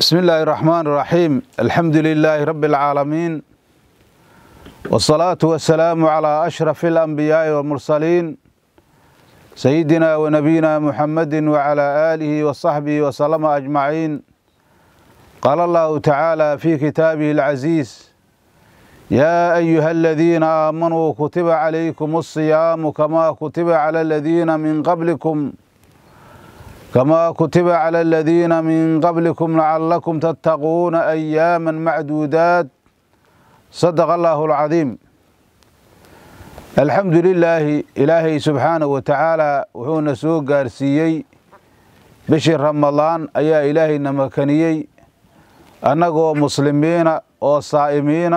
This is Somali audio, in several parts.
بسم الله الرحمن الرحيم الحمد لله رب العالمين والصلاة والسلام على أشرف الأنبياء والمرسلين سيدنا ونبينا محمد وعلى آله وصحبه وسلم أجمعين قال الله تعالى في كتابه العزيز يا أيها الذين آمنوا كتب عليكم الصيام كما كتب على الذين من قبلكم كما كتب على الذين من قبلكم لعلكم تتقون أياما معدودات صدق الله العظيم الحمد لله إلهي سبحانه وتعالى وحو نسوه قارسيي بشي رمضان أيا إلهي نمكنيي أنقو مسلمين أو صائمين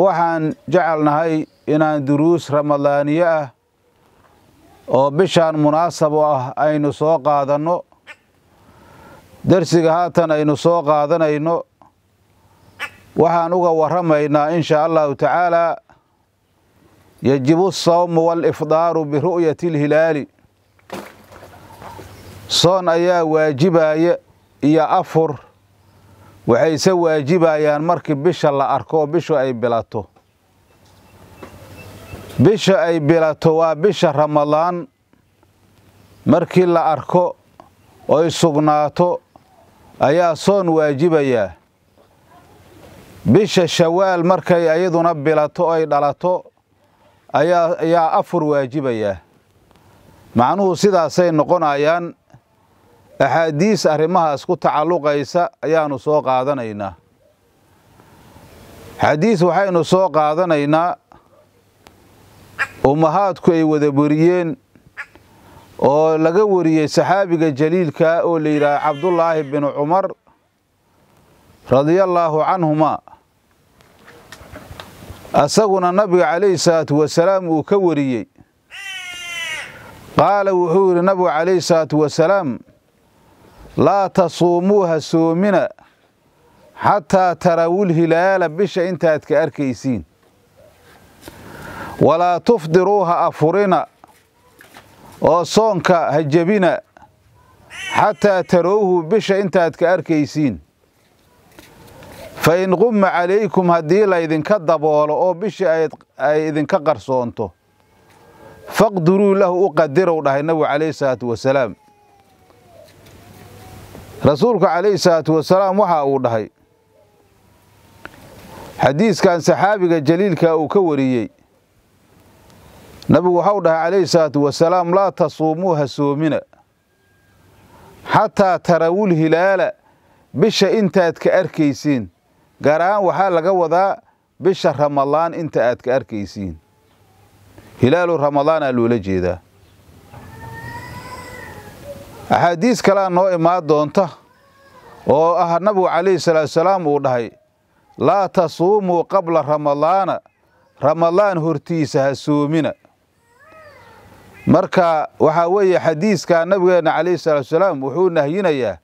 waxaan jecelnahay inaan duruus ramadaaniye ah oo bishan munaasabo ah aynu soo qaadanno darsiga haatan aynu soo qaadanayno waxaan uga warramaynaa inshaa allahu tacaalaa yajibu asawmu waalifdaaru biru'yati alhilaali soon ayaa waajibaya iyo afur waxayse waajibayaan markii bisha la arko oo bishu ay bilato bisha ay bilato waa bisha ramadaan markii la arko oy sugnaato ayaa soon waajibaya bisha shawaal markay ayaduna bilato oy dhalato ayaa ayaa afur waajibaya macnuhu sidaasay noqonayaan axaadiis arrimahaas ku tacalluqaysa ayaanu soo qaadanaynaa xadiis waxaynu soo qaadanaynaa ummahaadku ay wada wariyeen oo laga wariyey saxaabiga jaliilka oo la yidhaaha cabdullaahi binu cumar radiallaahu canhumaa isaguna nabiga calayhi salaatu wasalaam uu ka wariyey qaala wuxuu yidhi nabigu calayhi salaatu wasalaam laa tasuumuuha soomina xataa tarawul hilaala bisha intaad ka arkaysiin walaa tufdiruuha afurina oo soonka ha jebina xataa tarowhu bisha intaad ka arkaysiin fa in qumma calaykum haddii laydinka daboolo oo bishii ay idinka qarsoonto faqduruu lahu u qadirow dhahay nabigu calayhi salaatu wasalaam rasuulku calayhi salaatu wasalaam waxa uu dhahay xadiiskan saxaabiga jaliilka uu ka wariyey nabigu waxa u dhahay calayhi salaatu wasalaam laa tasuumuu ha soomina xataa tarawul hilaala bisha intaad ka arkaysiin gaar ahaan waxaa laga wadaa bisha ramadaan inta aad ka arkaysiin hilaalu ramadaanaa loola jeedaa axaadiis kalea noo imaa doonta oo ah nabigu calayhi salaatu wasalaam uu dhahay laa tasuumuu qabla ramadaana ramadaan hortiisa ha soomina marka waxaa weeye xadiiska nabigeena calayhi salaatu wasalaam wuxuu nahyinayaa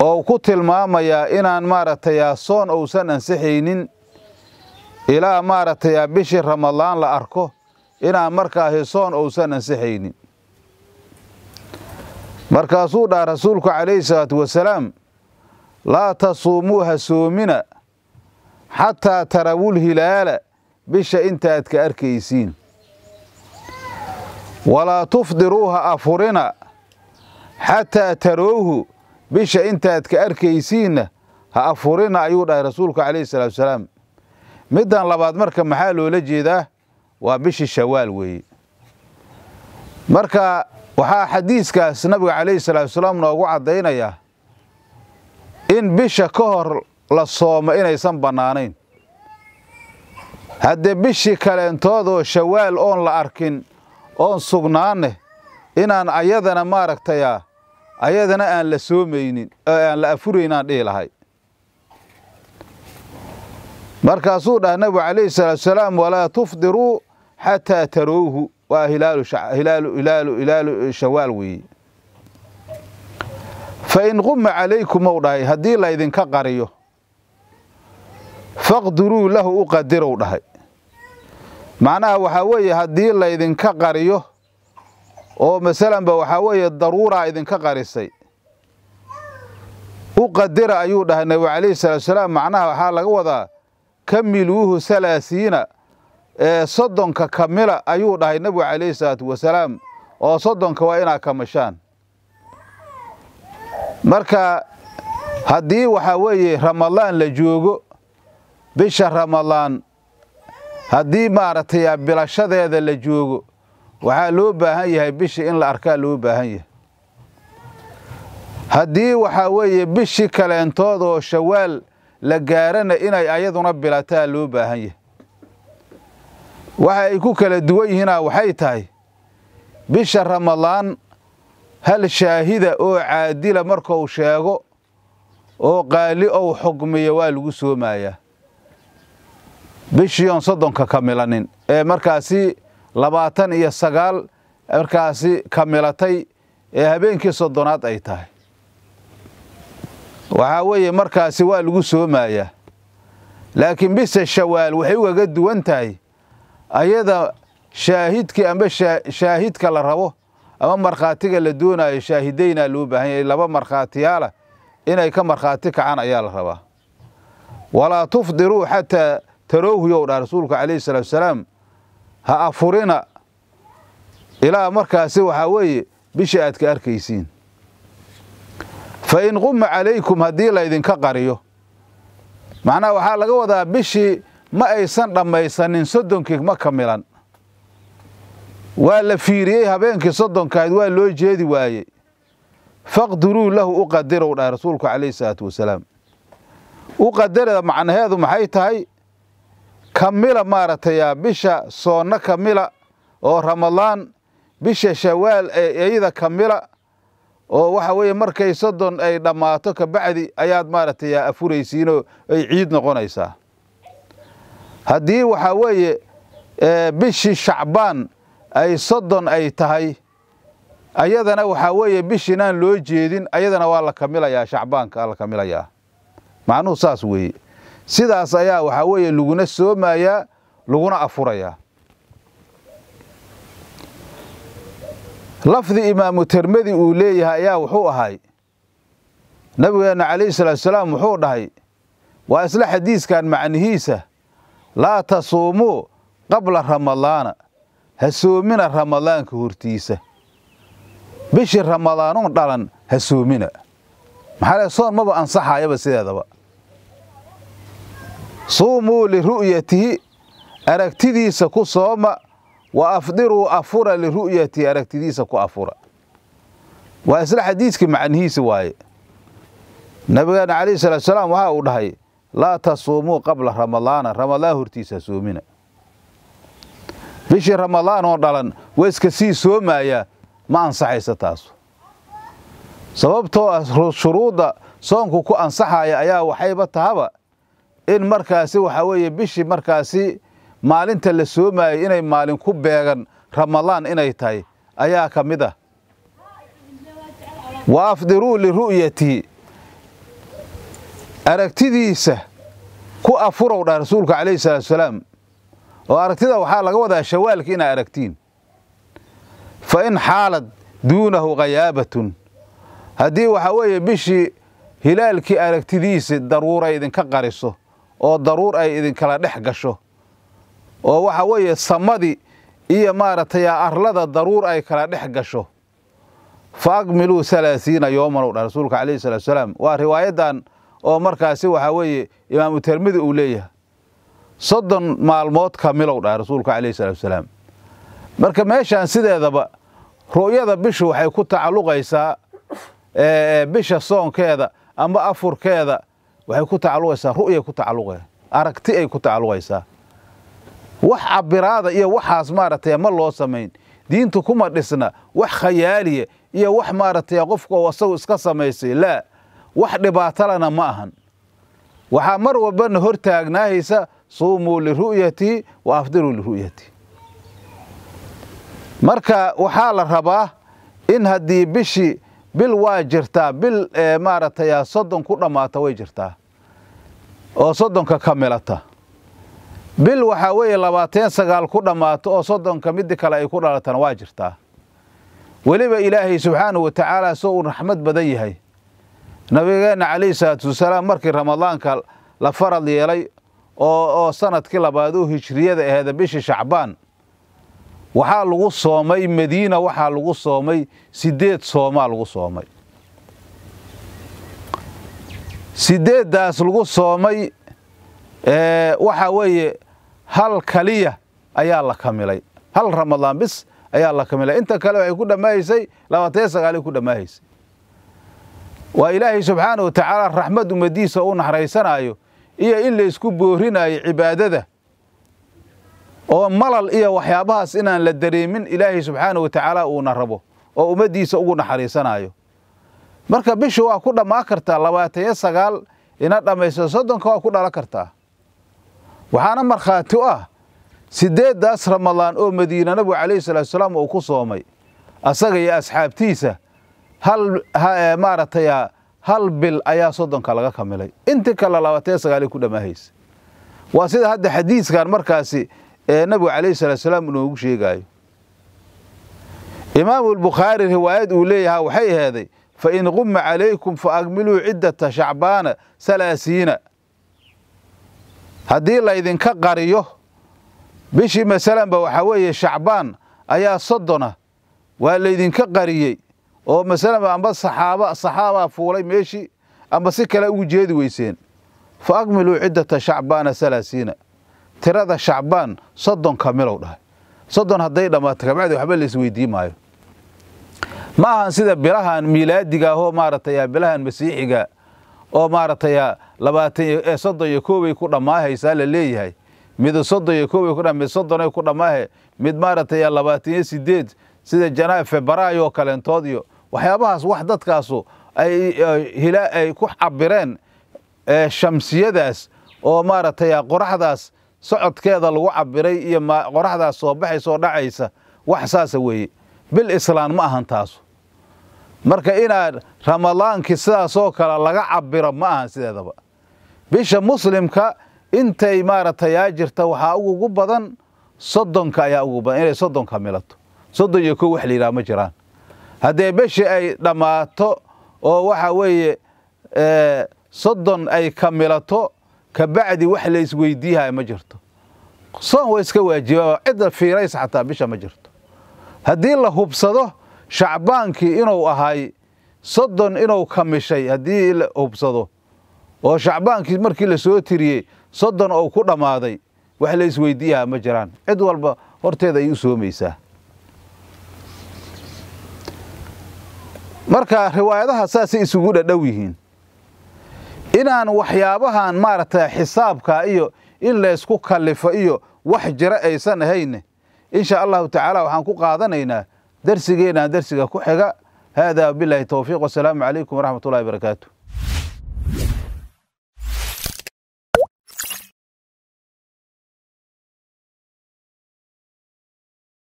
oo ku tilmaamayaa inaan maaragtay soon uusan ansixaynin ilaa maaragtay bishii ramadaan la arko inaan markaahi soon uusan ansixaynin markaasuu dhaha rasuulku calayhi salaatu wasalaam laa tasuumuuha soomina xataa tarawul hilaala bisha intaad ka arkaysiin walaa tufdiruu ha afurina xataa tarowhu bisha intaad ka arkaysiinna ha afurina ayuu dhahay rasuulku calayhi salaatu salaam middan labaad marka maxaa loola jeedaa waa bishii shawaal weeye marka waxaa xadiiskaas nabiga calayhi salaatu salaam noogu caddaynayaa in bisha ka hor la soomo inaysan bannaanayn haddee bishii kaleentood oo shawaal oon la arkin oon sugnaanne inaan ayadana maaragtaya ayadana aan la soomaynin oo aan la afuraynaan dhihi lahay markaasuu dhaha nabigu calayhi salaatusalaam walaa tufdiruu xataa tarowhu waa hilaalu shawaal weeye fa in quma calaykum ou dhahay haddii laydinka qariyo faqduruu lahu u qadirow dhahay macnaha waxaa weeye haddii laydinka qariyo oo masalanba waxaa weeye daruuraa idinka qarisay u qadira ayuu dhahay nebigu calayhi salaatusalaam macnaha waxaa laga wadaa kamiluuhu salaasiina ee soddonka kamila ayuu dhahay nebigu calayhi salaatu wasalaam oo soddonka waa inaad kamashaan marka haddii waxaa weeye ramadaan la joogo bisha ramadaan haddii maaragtay bilashadeeda la joogo waxaa loo baahan yahay bishii in la arkaa loo baahan yahay haddii waxaa weeye bishii kaleentood oo shawaal la gaarana inay ayaduna bilataa loo baahan yahay waxa ay ku kala duwan yihiina waxay tahay bisha ramadaan hal shaahida oo caadila markuu sheego oo qaali ou xugmiyo waa lagu soomaayaa bishiion soddonka ka milanin ee markaasi labaatan iyo sagaal markaasi kamilatay ee habeenkii soddonaad ay tahay waxaa weeye markaasi waa lagu soomayaa laakiin bise shawaal waxay ugaga duwan tahay ayada shaahidkii amba shaahidka la rabo ama markhaatiga la doonayo shaahideynaa loo baahan yahay laba markhaatiyaala inay ka markhaati kacaan ayaa la rabaa walaa tufdiruu xataa tarowhiyow dhaha rasuulka calayhi salatu wasalaam ha afurina ilaa markaasi waxaa weeye bisha aad ka arkaysiin fa in quma calaykum haddii laydinka qariyo macnaha waxaa laga wadaa bishii ma aysan dhammaysanin soddonkii ma kamilan waa la fiiriyey habeenkii soddonkaad waa loo jeedi waayey faqduruu lahu u qadirow dhaha rasuulku calayhi salaatu wasalaam u qadarada macnaheedu maxay tahay kamila maaragtay bisha soonno kamila oo ramadaan bisha shawaal ee iyada kamila oo waxa weeye markay soddon ay dhammaato kabacdi ayaad maaragtay afuraysiinoo ay ciid noqonaysaa haddii waxaa weeye bishii shacbaan ay soddon ay tahay ayadana waxaa weeye bishin loo jeedin ayadana waa la kamilayaa shacbaanka la kamilayaa macnuhu saas weeye sidaas ayaa waxaa weeye laguna soomayaa laguna afurayaa lafdi imaamu termedi uu leeyahay ayaa wuxuu ahay nabigeenna calayhi salaatusalaam wuxuu dhahay waa isla xadiiskan macnihiisa laa tasuumuu qabla ramadaana ha soomina ramadaanka hortiisa bishii ramadaanuun dhalan ha soomina maxaa le soon maba ansaxaayaba sideedaba suumuu liru'yatihi aragtidiisa ku sooma wa afdiruu afura liru'yatihi aragtidiisa ku afura waa isla xadiiskii macnihiisi waaye nabigeena calayhi salaatu salaam waxa uu dhahay laa tasuumuu qabla ramadaana ramadaan hortiisa soomina bishii ramadaan oo dhalan wayska sii soomayaa ma ansaxaysa taasu sababtoo ah shuruudda soonku ku ansaxaya ayaa waxayba tahaba in markaasi waxaa weeye bishii markaasi maalinta la soomaayay inay maalin ku beegan ramadaan inay tahay ayaa ka mid ah wa afdiruu liru'yatii aragtidiisa ku afurow dha rasuulka calayhi salaatu salaam oo aragtida waxaa laga wadaa shawaalka inaa aragtiin fa in xaalad duunahu khayaabatun haddii waxaa weeye bishii hilaalkii aragtidiisa daruura idinka qariso oo daruur ay idinkala dhex gasho oo waxa weeye samadii iyo maaragtay arlada daruur ay kala dhex gasho fa aqmiluu alaaiina yooman u dha rasuulka calayhi salatu salaam waa riwaayaddan oo markaasi waxaa weeye imaamu termidi uu leeyahay soddon maalmood kamilow dha rasuulka calayhi salatu salaam marka meeshaan sideedaba ru'yada bishu waxay ku tacalluqaysaa bisha soonkeeda ama afurkeeda waxay ku tacaluqaysaa ru'yay ku tacaluqaya aragti ay ku tacaluqaysaa wax cabiraada iyo waxaas maaragtay ma loo samayn diintu kuma dhisna wax khayaaliya iyo wax maaragtay qofku asagu iska samaysay laa wax dhibaatalana ma ahan waxaa mar walbana hor taagnaahaysa suumuu liru'yatii wa afdiruu liru'yatii marka waxaa la rabaa in haddii bishii bil waa jirtaa bil maaragtay soddon ku dhammaata way jirtaa oo soddonka ka milata bil waxaa weeye labaatan sagaal ku dhammaato oo soddonka midi kale ay ku dhalatana waa jirtaa weliba ilaahay subxaanahu wa tacaala soo uu raxmad badan yahay nabigeenna calayhi salaatu wasalaam markii ramadaanka la farad yeelay oo oo sanadkii labaad oo hijriyada aheeda bishii shacbaan waxaa lagu soomay madiina waxaa lagu soomay sideed soomaa lagu soomay sideeddaas lagu soomay eh, waxaa weeye hal kaliya ayaa la kamilay hal ramadaan bis ayaa la kamilay inta kale waxay ku dhammaahaysay labaatan iyo sagaalay ku dhammaahaysay waa ilaahay subxaana wa raxmad ummadiisa u naxraysanaayo iyo in laysku boorinayo cibaadada oo malal iyo waxyaabahaas inaan la dareemin ilaahay subxaana watacaala uuna rabo oo ummaddiisa ugu naxariisanayo marka bishu waa ku dhammaa kartaa labaatan iyo sagaal ina dhammaysto soddonka waa ku dhalan kartaa waxaana markhaati u ah siddeeddaas ramadaan oo madiina nabigu calayhi salaatusalaam uu ku soomay asaga iyo asxaabtiisa hal maaragtay hal bil ayaa soddonka laga kamilay intii kale labaatan iyo sagaal ku dhammaahaysa waa sida hadda xadiiskan markaasi ee nabigu calayhi salaatsalaam inoogu sheegaayo imaamuulbukhaari riwaayad uu leeyahaa waxay aheeday fa in qumma calaykum fa akmiluu ciddata shacbaana salaasiina haddii laydinka qariyo bishii masalanba waxa weeye shacbaan ayaa soddona waa laydinka qariyey oo masalanba amba saxaaba saxaabaa fuulay meeshii amba si kale ugu jeedi weyseen fa akmiluu ciddata shacbaana salaasiina tirada shacbaan soddonka milow dhahay soddon hadday dhammaato kabacdi waxba la maayo ma ahan sida bilahan miilaadiga ahoo maaragtay ah, bilahan masiixiga oo maaragtay ah, labaatan soddon iyo koobay ku dhammaahaysaa la leeyahay mid soddon iyo koobay ku mid soddonay ku dhammaahe mid maaragtay ah labaatan iyo sideed sida janaa febaraay oo kaleentood iyo waxyaabahaas wax dadkaasu ay hilaa ay ku cabireen shamsiyadaas oo maaragtay qoraxdaas socodkeeda lagu cabbiray iyo qoraxdaas soo baxaysoo dhacaysa wax saasa weeye bil islaan ma ahan taasu marka inaad ramadaankii sidaasoo kale laga cabbiro ma ahan sideedaba bisha muslimka intay maaragtay yaa jirta waxaa ugu badan soddonka ayaa ugu badan inay soddonka milato soddon iyo kow wax la layidhaha ma jiraan haddee beshi ay dhammaato oo waxa weeye eh, soddon ay ka milato kabacdi wax la isweydiihayo ma jirto soon waa iska waajiba cidda fiirays xataa bisha ma jirto haddii la hubsado shacbaankii inuu ahay soddon inuu kamishay haddii la hubsado oo shacbaankii markii lasoo tiriyey soddon ou ku dhammaaday wax la isweydiiyaha ma jiraan cid walba horteeda ayay u soomaysaa marka riwaayadaha saasay isugu dhadhow yihiin inaan waxyaabahan maaragtay xisaabka iyo in laysku kallifo iyo wax jira aysan ahayne insha allahu tacaala waxaan ku qaadanaynaa darsigeenaan darsiga ku xiga haadaa bilaahi towfiiq wasalaamu calaykum waraxmat ullahi barakaatu